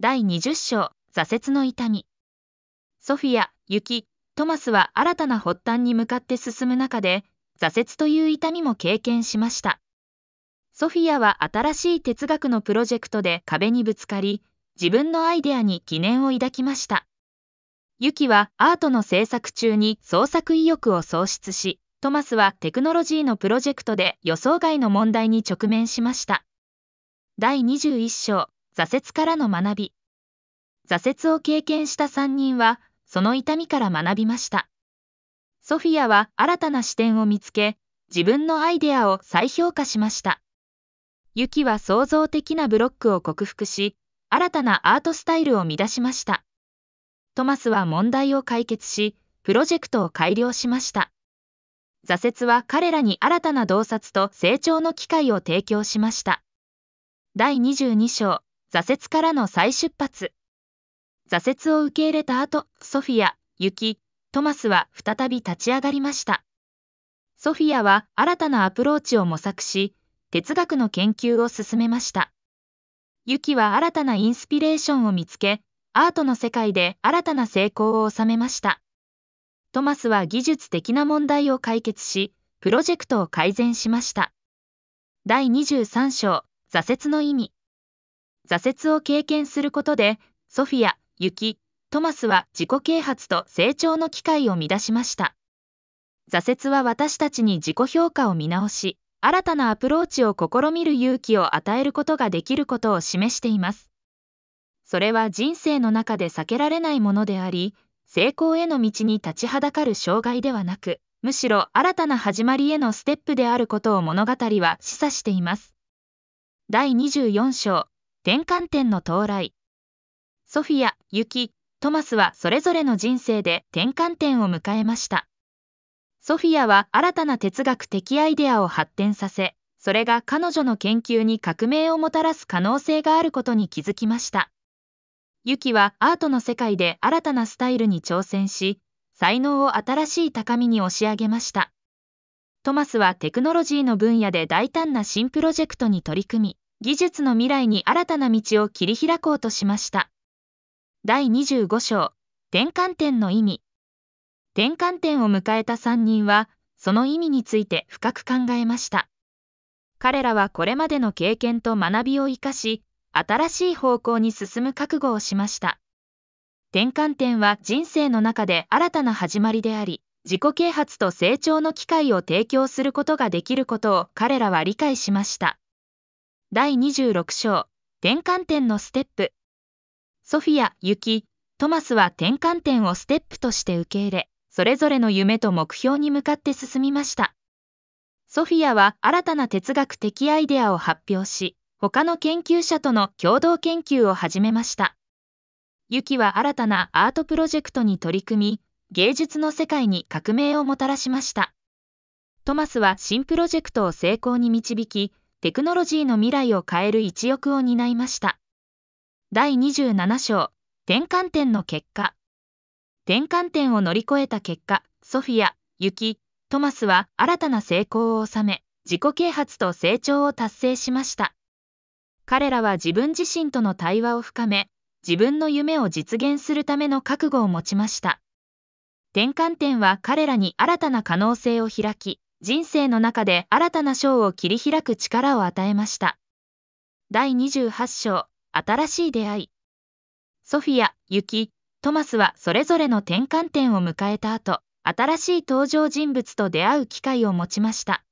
第20章、挫折の痛み。ソフィア、ユキ、トマスは新たな発端に向かって進む中で、挫折という痛みも経験しました。ソフィアは新しい哲学のプロジェクトで壁にぶつかり、自分のアイデアに疑念を抱きました。ユキはアートの制作中に創作意欲を喪失し、トマスはテクノロジーのプロジェクトで予想外の問題に直面しました。第21章、挫折からの学び。挫折を経験した3人は、その痛みから学びました。ソフィアは新たな視点を見つけ、自分のアイデアを再評価しました。ユキは創造的なブロックを克服し、新たなアートスタイルを生み出しました。トマスは問題を解決し、プロジェクトを改良しました。挫折は彼らに新たな洞察と成長の機会を提供しました。第22章挫折からの再出発。挫折を受け入れた後、ソフィア、ユキ、トマスは再び立ち上がりました。ソフィアは新たなアプローチを模索し、哲学の研究を進めました。ユキは新たなインスピレーションを見つけ、アートの世界で新たな成功を収めました。トマスは技術的な問題を解決し、プロジェクトを改善しました。第23章、挫折の意味。挫折を経験することで、ソフィア、ユキ、トマスは自己啓発と成長の機会を乱しました。挫折は私たちに自己評価を見直し、新たなアプローチを試みる勇気を与えることができることを示しています。それは人生の中で避けられないものであり、成功への道に立ちはだかる障害ではなく、むしろ新たな始まりへのステップであることを物語は示唆しています。第24章転換点の到来。ソフィア、ユキ、トマスはそれぞれの人生で転換点を迎えました。ソフィアは新たな哲学的アイデアを発展させ、それが彼女の研究に革命をもたらす可能性があることに気づきました。ユキはアートの世界で新たなスタイルに挑戦し、才能を新しい高みに押し上げました。トマスはテクノロジーの分野で大胆な新プロジェクトに取り組み、技術の未来に新たな道を切り開こうとしました。第25章、転換点の意味。転換点を迎えた3人は、その意味について深く考えました。彼らはこれまでの経験と学びを生かし、新しい方向に進む覚悟をしました。転換点は人生の中で新たな始まりであり、自己啓発と成長の機会を提供することができることを彼らは理解しました。第26章、転換点のステップ。ソフィア、ユキ、トマスは転換点をステップとして受け入れ、それぞれの夢と目標に向かって進みました。ソフィアは新たな哲学的アイデアを発表し、他の研究者との共同研究を始めました。ユキは新たなアートプロジェクトに取り組み、芸術の世界に革命をもたらしました。トマスは新プロジェクトを成功に導き、テクノロジーの未来を変える一翼を担いました。第27章、転換点の結果。転換点を乗り越えた結果、ソフィア、ユキ、トマスは新たな成功を収め、自己啓発と成長を達成しました。彼らは自分自身との対話を深め、自分の夢を実現するための覚悟を持ちました。転換点は彼らに新たな可能性を開き、人生の中で新たな章を切り開く力を与えました。第28章、新しい出会い。ソフィア、ユキ、トマスはそれぞれの転換点を迎えた後、新しい登場人物と出会う機会を持ちました。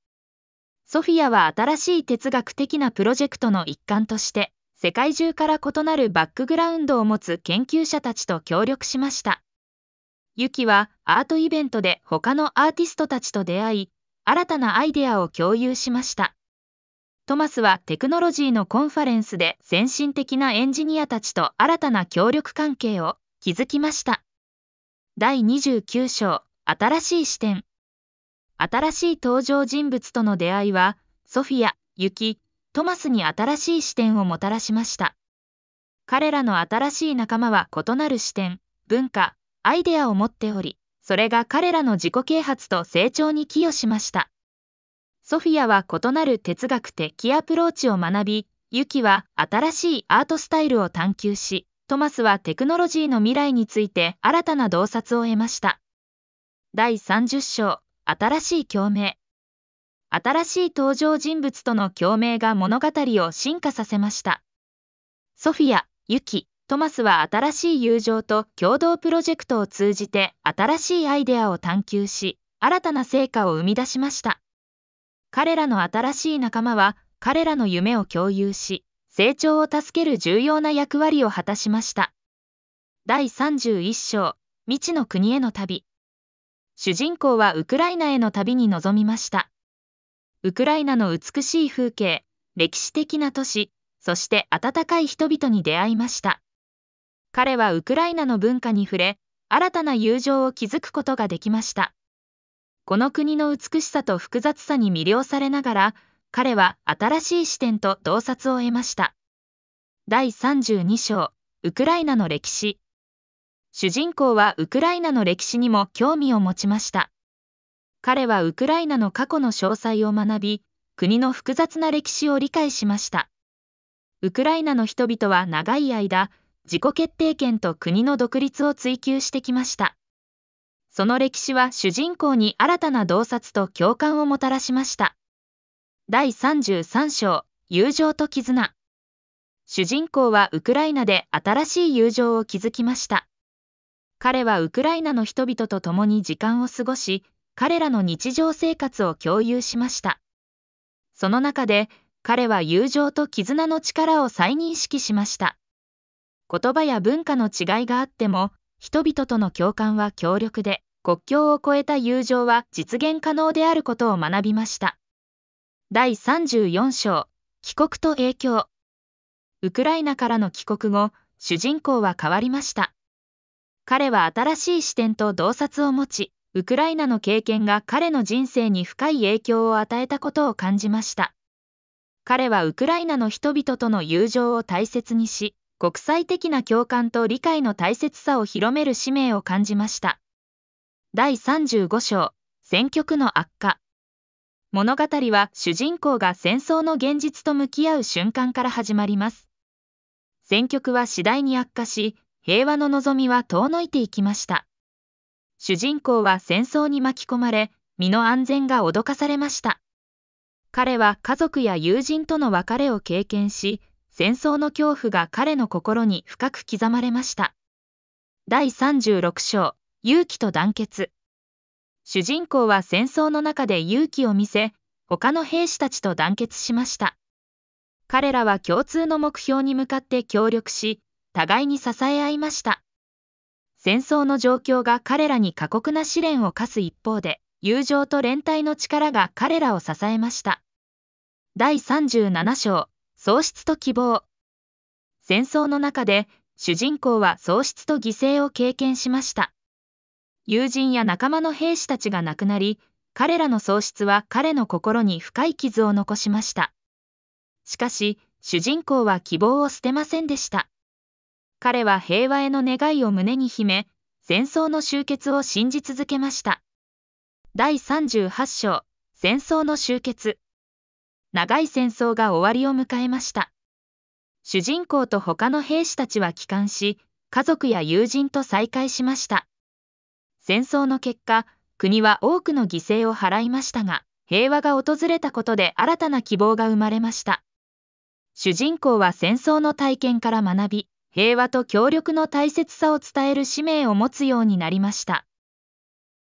ソフィアは新しい哲学的なプロジェクトの一環として、世界中から異なるバックグラウンドを持つ研究者たちと協力しました。ユキはアートイベントで他のアーティストたちと出会い、新たなアイデアを共有しました。トマスはテクノロジーのコンファレンスで先進的なエンジニアたちと新たな協力関係を築きました。第29章、新しい視点。新しい登場人物との出会いは、ソフィア、ユキ、トマスに新しい視点をもたらしました。彼らの新しい仲間は異なる視点、文化、アイデアを持っており、それが彼らの自己啓発と成長に寄与しました。ソフィアは異なる哲学的アプローチを学び、ユキは新しいアートスタイルを探求し、トマスはテクノロジーの未来について新たな洞察を得ました。第30章、新しい共鳴。新しい登場人物との共鳴が物語を進化させました。ソフィア、ユキ、トマスは新しい友情と共同プロジェクトを通じて新しいアイデアを探求し、新たな成果を生み出しました。彼らの新しい仲間は彼らの夢を共有し、成長を助ける重要な役割を果たしました。第31章、未知の国への旅。主人公はウクライナへの旅に臨みました。ウクライナの美しい風景、歴史的な都市、そして温かい人々に出会いました。彼はウクライナの文化に触れ、新たな友情を築くことができました。この国の美しさと複雑さに魅了されながら、彼は新しい視点と洞察を得ました。第32章、ウクライナの歴史。主人公はウクライナの歴史にも興味を持ちました。彼はウクライナの過去の詳細を学び、国の複雑な歴史を理解しました。ウクライナの人々は長い間、自己決定権と国の独立を追求してきました。その歴史は主人公に新たな洞察と共感をもたらしました。第33章、友情と絆。主人公はウクライナで新しい友情を築きました。彼はウクライナの人々と共に時間を過ごし、彼らの日常生活を共有しました。その中で、彼は友情と絆の力を再認識しました。言葉や文化の違いがあっても、人々との共感は強力で、国境を越えた友情は実現可能であることを学びました。第34章、帰国と影響。ウクライナからの帰国後、主人公は変わりました。彼は新しい視点と洞察を持ち、ウクライナの経験が彼の人生に深い影響を与えたことを感じました。彼はウクライナの人々との友情を大切にし、国際的な共感と理解の大切さを広める使命を感じました。第35章、戦局の悪化。物語は主人公が戦争の現実と向き合う瞬間から始まります。戦局は次第に悪化し、平和の望みは遠のいていきました。主人公は戦争に巻き込まれ、身の安全が脅かされました。彼は家族や友人との別れを経験し、戦争の恐怖が彼の心に深く刻まれました。第36章、勇気と団結。主人公は戦争の中で勇気を見せ、他の兵士たちと団結しました。彼らは共通の目標に向かって協力し、互いに支え合いました。戦争の状況が彼らに過酷な試練を課す一方で、友情と連帯の力が彼らを支えました。第37章、喪失と希望。戦争の中で主人公は喪失と犠牲を経験しました。友人や仲間の兵士たちが亡くなり、彼らの喪失は彼の心に深い傷を残しました。しかし、主人公は希望を捨てませんでした。彼は平和への願いを胸に秘め、戦争の終結を信じ続けました。第38章、戦争の終結。長い戦争が終わりを迎えました。主人公と他の兵士たちは帰還し、家族や友人と再会しました。戦争の結果、国は多くの犠牲を払いましたが、平和が訪れたことで新たな希望が生まれました。主人公は戦争の体験から学び、平和と協力の大切さを伝える使命を持つようになりました。